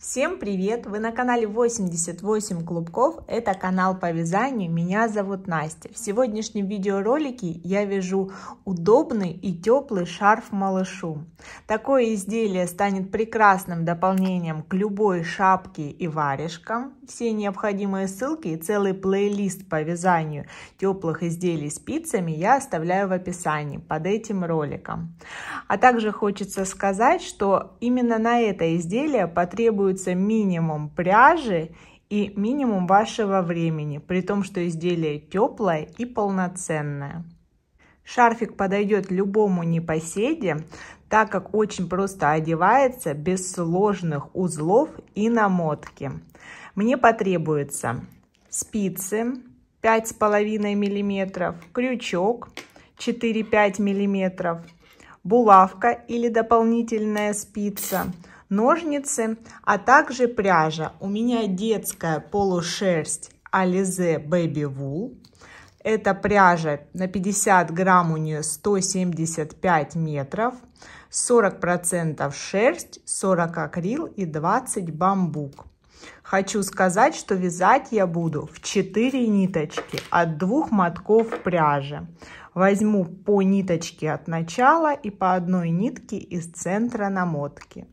Всем привет! Вы на канале 88 Клубков, это канал по вязанию, меня зовут Настя. В сегодняшнем видеоролике я вяжу удобный и теплый шарф малышу. Такое изделие станет прекрасным дополнением к любой шапке и варежкам. Все необходимые ссылки и целый плейлист по вязанию теплых изделий спицами я оставляю в описании под этим роликом. А также хочется сказать, что именно на это изделие потребуется рекомендуется минимум пряжи и минимум вашего времени, при том, что изделие теплое и полноценное. Шарфик подойдет любому непоседе, так как очень просто одевается без сложных узлов и намотки. Мне потребуется спицы 5,5 мм, крючок 4,5 мм, булавка или дополнительная спица – ножницы, а также пряжа. У меня детская полушерсть Alize Baby Wool. Это пряжа на 50 грамм у нее 175 метров, 40% шерсть, 40 акрил и 20 бамбук. Хочу сказать, что вязать я буду в 4 ниточки от двух мотков пряжи. Возьму по ниточке от начала и по одной нитке из центра намотки.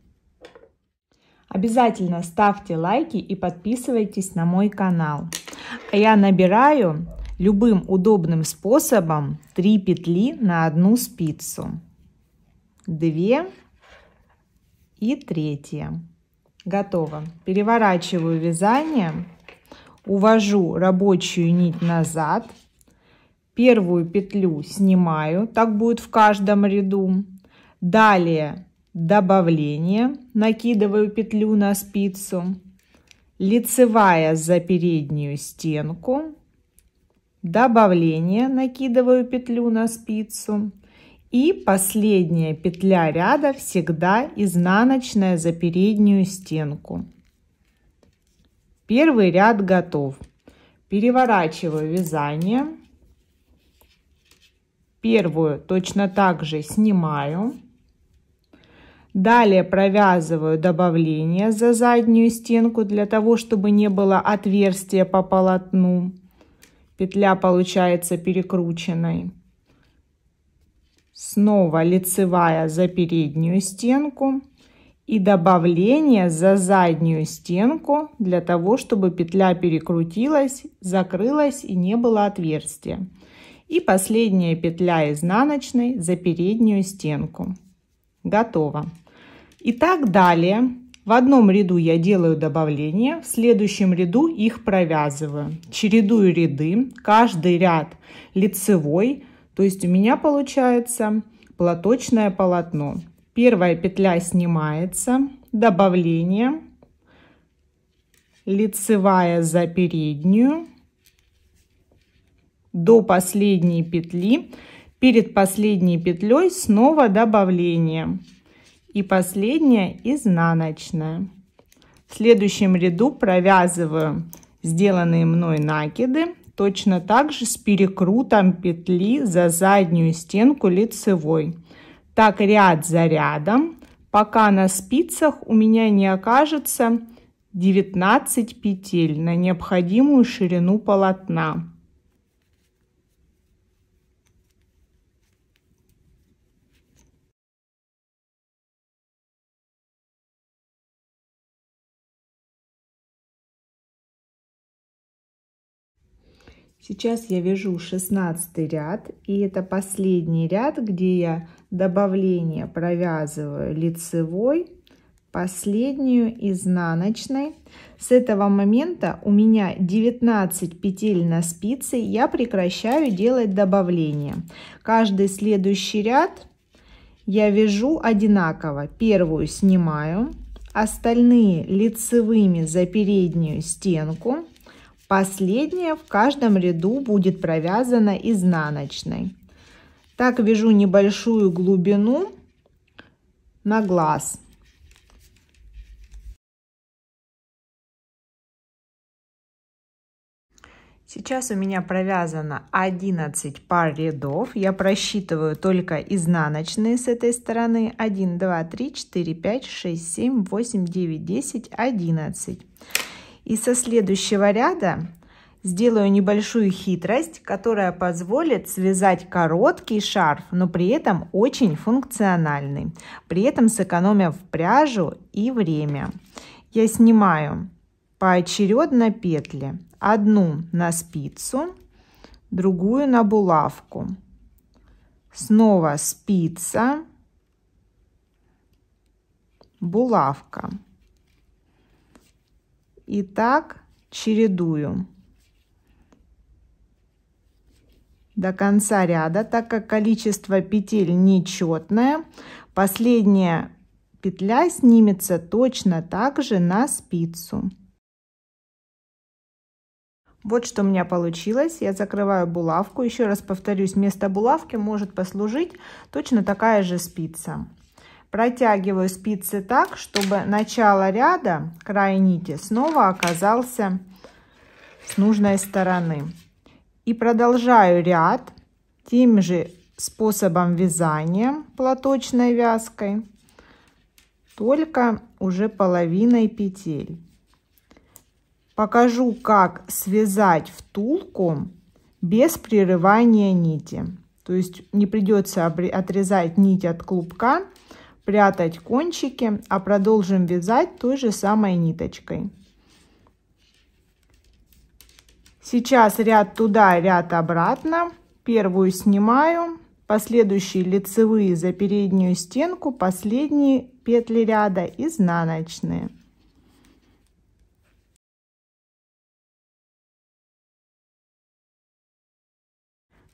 Обязательно ставьте лайки и подписывайтесь на мой канал. А я набираю любым удобным способом 3 петли на одну спицу. 2 и 3. Готово. Переворачиваю вязание, увожу рабочую нить назад, первую петлю снимаю, так будет в каждом ряду. Далее добавление, накидываю петлю на спицу, лицевая за переднюю стенку, добавление, накидываю петлю на спицу и последняя петля ряда всегда изнаночная за переднюю стенку. Первый ряд готов. Переворачиваю вязание. Первую точно так же снимаю. Далее провязываю добавление за заднюю стенку для того, чтобы не было отверстия по полотну. Петля получается перекрученной. Снова лицевая за переднюю стенку и добавление за заднюю стенку для того, чтобы петля перекрутилась, закрылась и не было отверстия. И последняя петля изнаночной за переднюю стенку. Готово. И так далее. В одном ряду я делаю добавление, в следующем ряду их провязываю. Чередую ряды, каждый ряд лицевой, то есть у меня получается платочное полотно. Первая петля снимается, добавление, лицевая за переднюю, до последней петли, перед последней петлей снова добавление и последняя изнаночная. В следующем ряду провязываю сделанные мной накиды точно так же с перекрутом петли за заднюю стенку лицевой. Так ряд за рядом, пока на спицах у меня не окажется 19 петель на необходимую ширину полотна. Сейчас я вяжу 16 ряд, и это последний ряд, где я добавление провязываю лицевой, последнюю изнаночной. С этого момента у меня 19 петель на спице, я прекращаю делать добавление. Каждый следующий ряд я вяжу одинаково. Первую снимаю, остальные лицевыми за переднюю стенку Последняя в каждом ряду будет провязана изнаночной. Так вяжу небольшую глубину на глаз. Сейчас у меня провязано 11 пар рядов. Я просчитываю только изнаночные с этой стороны. 1, 2, 3, 4, 5, 6, 7, 8, 9, 10, 11. И со следующего ряда сделаю небольшую хитрость, которая позволит связать короткий шарф, но при этом очень функциональный, при этом сэкономив пряжу и время. Я снимаю поочередно петли, одну на спицу, другую на булавку. Снова спица, булавка и так чередую до конца ряда, так как количество петель нечетное, последняя петля снимется точно так же на спицу. Вот что у меня получилось. Я закрываю булавку. Еще раз повторюсь, вместо булавки может послужить точно такая же спица. Протягиваю спицы так, чтобы начало ряда, край нити, снова оказался с нужной стороны. И продолжаю ряд тем же способом вязания платочной вязкой, только уже половиной петель. Покажу, как связать втулку без прерывания нити. То есть не придется отрезать нить от клубка, прятать кончики, а продолжим вязать той же самой ниточкой. Сейчас ряд туда, ряд обратно. Первую снимаю, последующие лицевые за переднюю стенку, последние петли ряда изнаночные.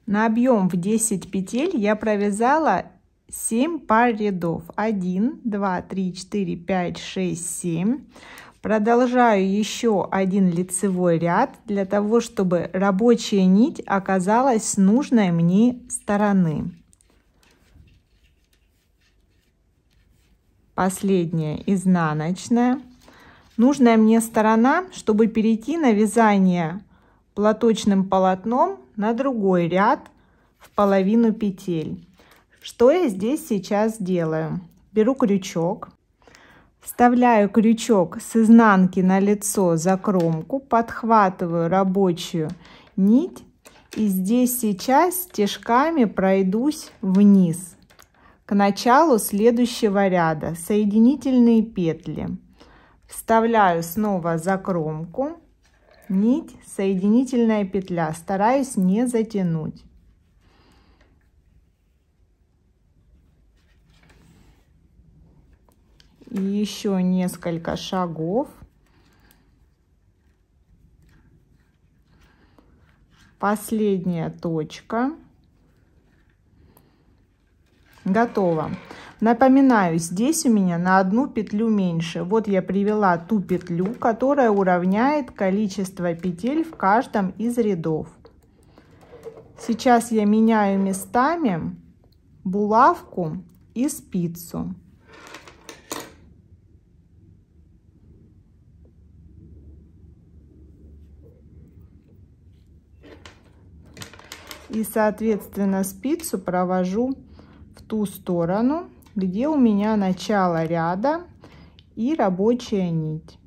На объем в 10 петель я провязала 7 пар рядов. 1, 2, 3, 4, 5, 6, 7. Продолжаю еще один лицевой ряд для того, чтобы рабочая нить оказалась с нужной мне стороны. Последняя изнаночная. Нужная мне сторона, чтобы перейти на вязание платочным полотном на другой ряд в половину петель. Что я здесь сейчас делаю? Беру крючок, вставляю крючок с изнанки на лицо за кромку, подхватываю рабочую нить и здесь сейчас стежками пройдусь вниз к началу следующего ряда соединительные петли вставляю снова за кромку нить соединительная петля стараюсь не затянуть и еще несколько шагов. Последняя точка. Готово. Напоминаю, здесь у меня на одну петлю меньше. Вот я привела ту петлю, которая уравняет количество петель в каждом из рядов. Сейчас я меняю местами булавку и спицу. И, соответственно, спицу провожу в ту сторону, где у меня начало ряда и рабочая нить.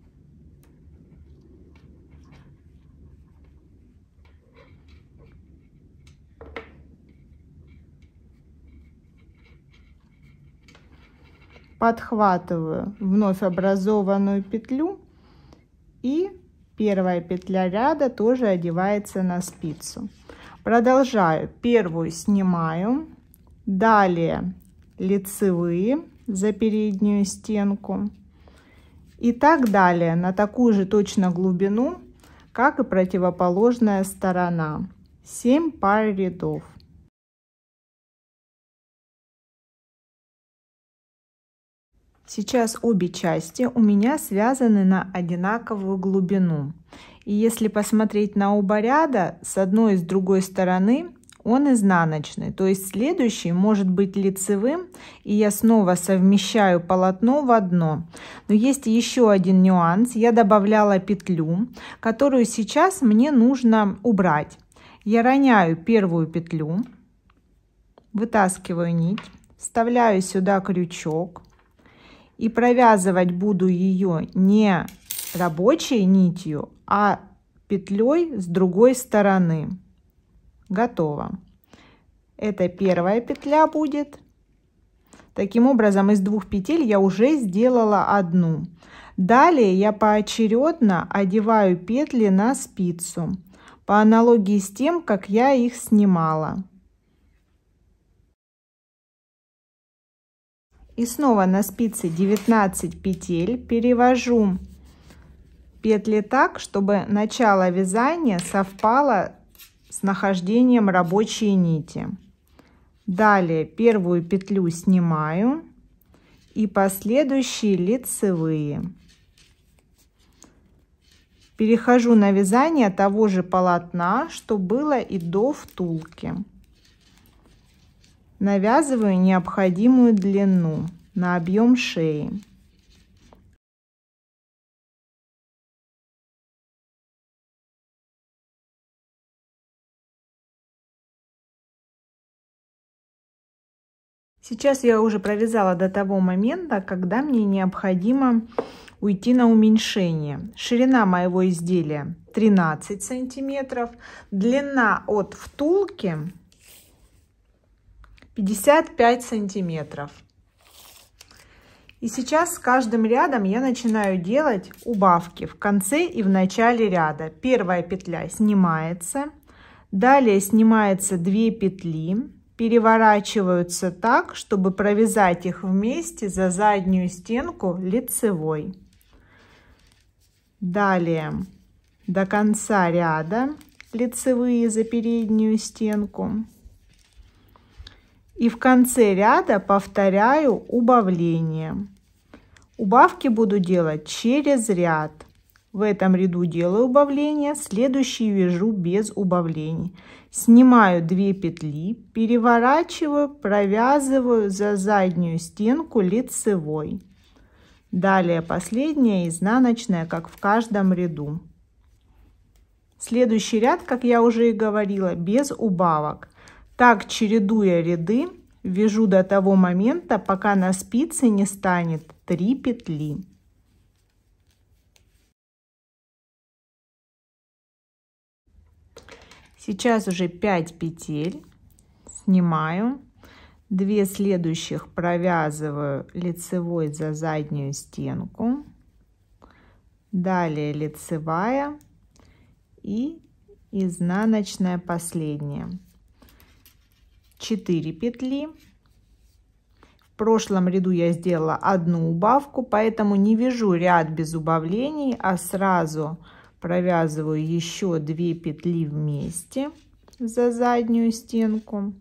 подхватываю вновь образованную петлю и первая петля ряда тоже одевается на спицу. Продолжаю. Первую снимаю. Далее лицевые за переднюю стенку. И так далее на такую же точно глубину, как и противоположная сторона. 7 пар рядов. Сейчас обе части у меня связаны на одинаковую глубину. И если посмотреть на оба ряда, с одной и с другой стороны он изнаночный, то есть следующий может быть лицевым, и я снова совмещаю полотно в одно. Но есть еще один нюанс, я добавляла петлю, которую сейчас мне нужно убрать. Я роняю первую петлю, вытаскиваю нить, вставляю сюда крючок и провязывать буду ее не рабочей нитью, а петлей с другой стороны. Готово. Это первая петля будет. Таким образом, из двух петель я уже сделала одну. Далее я поочередно одеваю петли на спицу, по аналогии с тем, как я их снимала. И снова на спице 19 петель перевожу петли так, чтобы начало вязания совпало с нахождением рабочей нити. Далее первую петлю снимаю и последующие лицевые. Перехожу на вязание того же полотна, что было и до втулки. Навязываю необходимую длину на объем шеи. Сейчас я уже провязала до того момента, когда мне необходимо уйти на уменьшение. Ширина моего изделия 13 сантиметров, длина от втулки 55 сантиметров. И сейчас с каждым рядом я начинаю делать убавки в конце и в начале ряда. Первая петля снимается, далее снимается 2 петли, переворачиваются так, чтобы провязать их вместе за заднюю стенку лицевой. Далее до конца ряда лицевые за переднюю стенку. И в конце ряда повторяю убавление. Убавки буду делать через ряд. В этом ряду делаю убавление, следующий вяжу без убавлений. Снимаю 2 петли, переворачиваю, провязываю за заднюю стенку лицевой. Далее последняя изнаночная, как в каждом ряду. Следующий ряд, как я уже и говорила, без убавок. Так, чередуя ряды, вяжу до того момента, пока на спице не станет 3 петли. Сейчас уже 5 петель. Снимаю. 2 следующих провязываю лицевой за заднюю стенку. Далее лицевая и изнаночная последняя. 4 петли. В прошлом ряду я сделала одну убавку, поэтому не вяжу ряд без убавлений, а сразу провязываю еще 2 петли вместе за заднюю стенку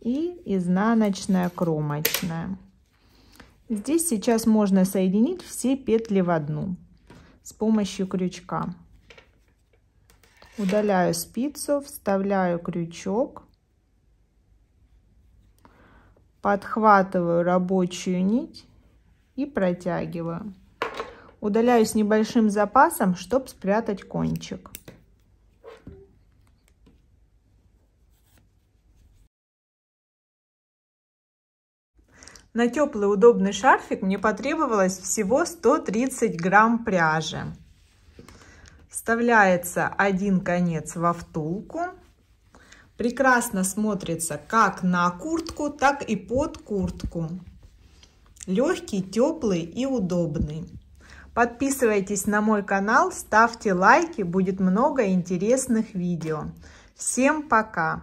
и изнаночная кромочная здесь сейчас можно соединить все петли в одну с помощью крючка удаляю спицу вставляю крючок подхватываю рабочую нить и протягиваю Удаляю с небольшим запасом, чтобы спрятать кончик. На теплый удобный шарфик мне потребовалось всего 130 грамм пряжи. Вставляется один конец во втулку. Прекрасно смотрится как на куртку, так и под куртку. Легкий, теплый и удобный. Подписывайтесь на мой канал, ставьте лайки, будет много интересных видео. Всем пока!